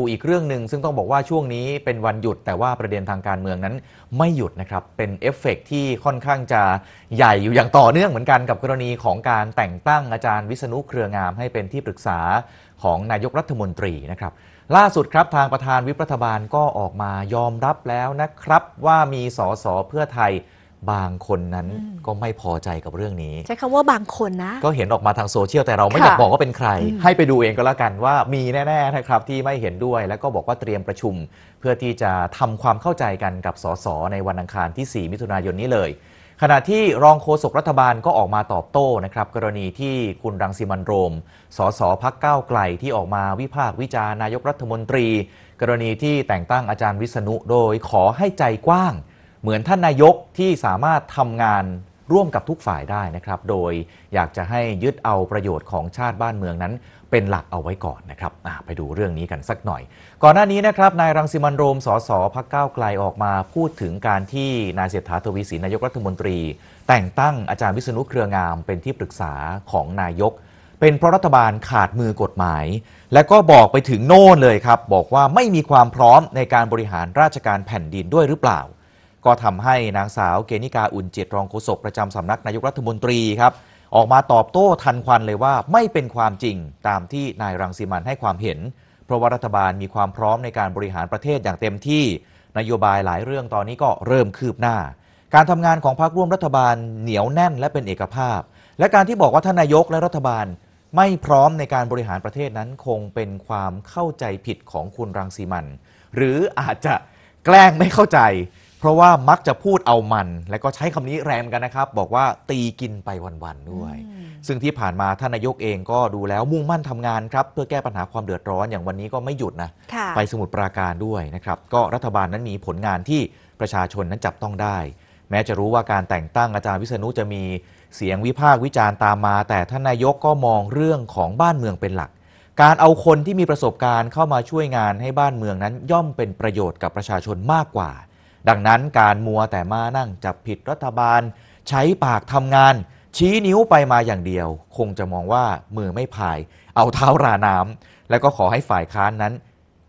ดูอีกเรื่องหนึ่งซึ่งต้องบอกว่าช่วงนี้เป็นวันหยุดแต่ว่าประเด็นทางการเมืองนั้นไม่หยุดนะครับเป็นเอฟเฟกที่ค่อนข้างจะใหญ่อยู่อย่างต่อเนื่องเหมือนกันกับกรณีของการแต่งตั้งอาจารย์วิษณุเครืองาม ให้เป็นที่ปรึกษาของนายกรัฐมนตรีนะครับล่าสุดครับทางประธานวิปรัฐบาลก็ออกมายอมรับแล้วนะครับ ว่ามีสสเพื่อไทยบางคนนั้นก็ไม่พอใจกับเรื่องนี้ ใช้คำว่าบางคนนะ ก็เห็นออกมาทางโซเชียลแต่เราไม่อยากบอกว่าเป็นใคร ให้ไปดูเองก็แล้วกันว่ามีแน่ ๆนะครับที่ไม่เห็นด้วยแล้วก็บอกว่าเตรียมประชุม เพื่อที่จะทำความเข้าใจกันกับสสในวันอังคารที่ 4 มิถุนายนนี้เลย ขณะที่รองโฆษกรัฐบาลก็ออกมาตอบโต้นะครับ กรณีที่คุณรังสิมันโรมสสพักก้าวไกลที่ออกมาวิพากษ์วิจารณ์นายกรัฐมนตรี กรณีที่แต่งตั้งอาจารย์วิษณุ โดยขอให้ใจกว้างเหมือนท่านนายกที่สามารถทำงานร่วมกับทุกฝ่ายได้นะครับ โดยอยากจะให้ยึดเอาประโยชน์ของชาติบ้านเมืองนั้นเป็นหลักเอาไว้ก่อนนะครับ ไปดูเรื่องนี้กันสักหน่อย ก่อนหน้านี้นะครับ นายรังสิมันโรม สสพักก้าวไกลออกมาพูดถึงการที่นายเศรษฐาทวีสิน นายกรัฐมนตรี แต่งตั้งอาจารย์วิษณุเครืองามเป็นที่ปรึกษาของนายก เป็นเพราะรัฐบาลขาดมือกฎหมาย และก็บอกไปถึงโน่นเลยครับ บอกว่าไม่มีความพร้อมในการบริหารราชการแผ่นดินด้วยหรือเปล่าก็ทำให้นางสาวเกนิกาอุ่นจิตรองโฆษกประจำสำนักนายกรัฐมนตรีครับ ออกมาตอบโต้ทันควันเลยว่าไม่เป็นความจริงตามที่นายรังสีมันให้ความเห็น เพราะว่ารัฐบาลมีความพร้อมในการบริหารประเทศอย่างเต็มที่ นโยบายหลายเรื่องตอนนี้ก็เริ่มคืบหน้า การทำงานของพรรคร่วมรัฐบาลเหนียวแน่นและเป็นเอกภาพ และการที่บอกว่าท่านนายกและรัฐบาลไม่พร้อมในการบริหารประเทศนั้นคงเป็นความเข้าใจผิดของคุณรังสีมันหรืออาจจะแกล้งไม่เข้าใจเพราะว่ามักจะพูดเอามัน และก็ใช้คำนี้แรงกันนะครับ บอกว่าตีกินไปวันๆ ด้วย ซึ่งที่ผ่านมาท่านนายกเองก็ดูแล้วมุ่งมั่นทำงานครับเพื่อแก้ปัญหาความเดือดร้อนอย่างวันนี้ก็ไม่หยุดนะะไปสมุดปราการด้วยนะครับก็รัฐบาลนั้นมีผลงานที่ประชาชนนั้นจับต้องได้ แม้จะรู้ว่าการแต่งตั้งอาจารย์วิษณุจะมีเสียงวิพากษ์วิจารณ์ตามมา แต่ท่านนายกก็มองเรื่องของบ้านเมืองเป็นหลัก การเอาคนที่มีประสบการณ์เข้ามาช่วยงานให้บ้านเมืองนั้นย่อมเป็นประโยชน์กับประชาชนมากกว่าดังนั้นการมัวแต่มานั่ง จับผิดรัฐบาล ใช้ปากทำงาน ชี้นิ้วไปมาอย่างเดียว คงจะมองว่ามือไม่พายเอาเท้าราน้ำแล้วก็ขอให้ฝ่ายค้านนั้น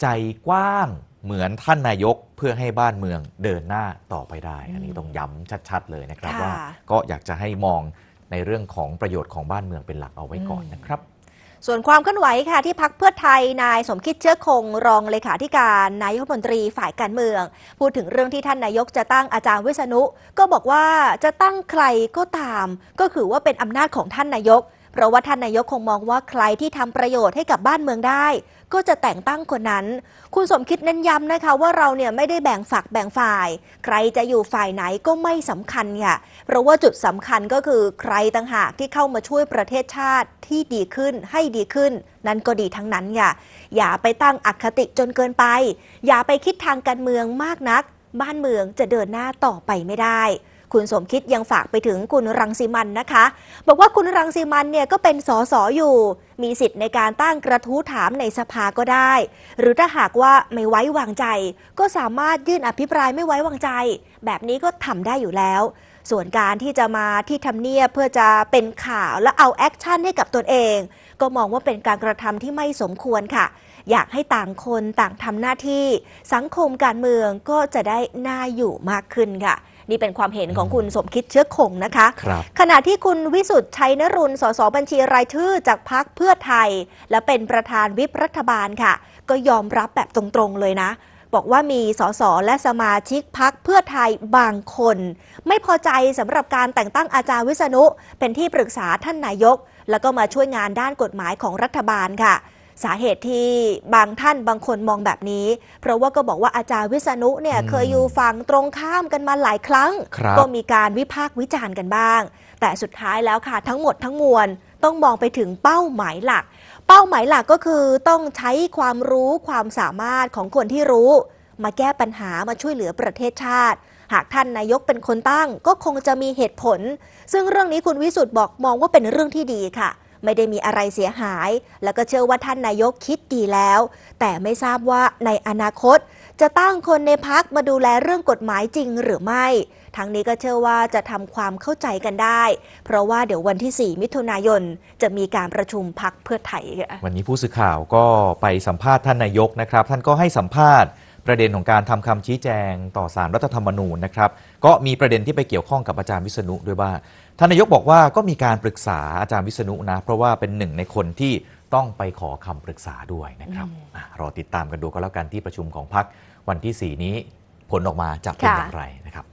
ใจกว้างเหมือนท่านนายกเพื่อให้บ้านเมืองเดินหน้าต่อไปได้ อันนี้ต้องย้ำชัดๆ เลยนะครับว่า ก็อยากจะให้มองในเรื่องของประโยชน์ของบ้านเมืองเป็นหลักเอาไว้ก่อนนะครับส่วนความเคลื่อนไหวค่ะ ที่พักเพื่อไทย นายสมคิดเชื้อคง รองเลขาธิการนายกรัฐมนตรีฝ่ายการเมือง พูดถึงเรื่องที่ท่านนายกจะตั้งอาจารย์วิษณุก็บอกว่าจะตั้งใครก็ตาม ก็คือว่าเป็นอำนาจของท่านนายกเพราะว่าท่านนายกคงมองว่าใครที่ทำประโยชน์ให้กับบ้านเมืองได้ ก็จะแต่งตั้งคนนั้น คุณสมคิดเน้นย้ำนะคะว่าเราเนี่ยไม่ได้แบ่งฝักแบ่งฝ่าย ใครจะอยู่ฝ่ายไหนก็ไม่สำคัญค่ะ เพราะว่าจุดสำคัญก็คือใครต่างหากที่เข้ามาช่วยประเทศชาติที่ดีขึ้นให้ดีขึ้น นั้นก็ดีทั้งนั้นค่ะอย่าไปตั้งอคติจนเกินไป อย่าไปคิดทางการเมืองมากนัก บ้านเมืองจะเดินหน้าต่อไปไม่ได้คุณสมคิดยังฝากไปถึงคุณรังสีมันนะคะ บอกว่าคุณรังสีมันเนี่ยก็เป็นสสอยู่ มีสิทธิ์ในการตั้งกระทู้ถามในสภาก็ได้ หรือถ้าหากว่าไม่ไว้วางใจ ก็สามารถยื่นอภิปรายไม่ไว้วางใจ แบบนี้ก็ทำได้อยู่แล้ว ส่วนการที่จะมาที่ทำเนียบเพื่อจะเป็นข่าวและเอาแอคชั่นให้กับตนเอง ก็มองว่าเป็นการกระทำที่ไม่สมควรค่ะ อยากให้ต่างคนต่างทำหน้าที่ สังคมการเมืองก็จะได้น่าอยู่มากขึ้นค่ะนี่เป็นความเห็นของคุณสมคิดเชื้อคงนะคะคขณะที่คุณวิสุทธ์ชัยนรุนสสบัญชีรายชื่อจากพักเพื่อไทย และเป็นประธานวิปรัฐบาลค่ะ ก็ยอมรับแบบตรงๆเลยนะ บอกว่ามีสสและสมาชิกพักเพื่อไทยบางคน ไม่พอใจสำหรับการแต่งตั้งอาจารย์วิษณุ เป็นที่ปรึกษาท่านนายก แล้วก็มาช่วยงานด้านกฎหมายของรัฐบาลค่ะสาเหตุที่บางท่านบางคนมองแบบนี้ เพราะว่าก็บอกว่าอาจารย์วิษณุเนี่ยเคยอยู่ฝั่งตรงข้ามกันมาหลายครั้ง ก็มีการวิพากษ์วิจารณ์กันบ้าง แต่สุดท้ายแล้วค่ะทั้งหมดทั้งมวลต้องมองไปถึงเป้าหมายหลัก เป้าหมายหลักก็คือต้องใช้ความรู้ความสามารถของคนที่รู้ มาแก้ปัญหามาช่วยเหลือประเทศชาติ หากท่านนายกเป็นคนตั้ง ก็คงจะมีเหตุผล ซึ่งเรื่องนี้คุณวิสุทธ์บอกมองว่าเป็นเรื่องที่ดีค่ะไม่ได้มีอะไรเสียหาย แล้วก็เชื่อว่าท่านนายกคิดดีแล้ว แต่ไม่ทราบว่าในอนาคต จะตั้งคนในพักมาดูแลเรื่องกฎหมายจริงหรือไม่ ทั้งนี้ก็เชื่อว่าจะทำความเข้าใจกันได้ เพราะว่าเดี๋ยววันที่ 4 มิถุนายนจะมีการประชุมพักเพื่อไทย วันนี้ผู้สื่อข่าวก็ไปสัมภาษณ์ท่านนายกนะครับ ท่านก็ให้สัมภาษณ์ประเด็นของการทำคำชี้แจงต่อสารรัฐธรรมนูญนะครับ ก็มีประเด็นที่ไปเกี่ยวข้องกับอาจารย์วิษณุด้วยว่า ท่านนายกบอกว่าก็มีการปรึกษาอาจารย์วิษณุนะ เพราะว่าเป็นหนึ่งในคนที่ต้องไปขอคำปรึกษาด้วยนะครับรอติดตามกันดูก็แล้วกันที่ประชุมของพักวันที่ 4 นี้ผลออกมาจะเป็นอย่างไรนะครับ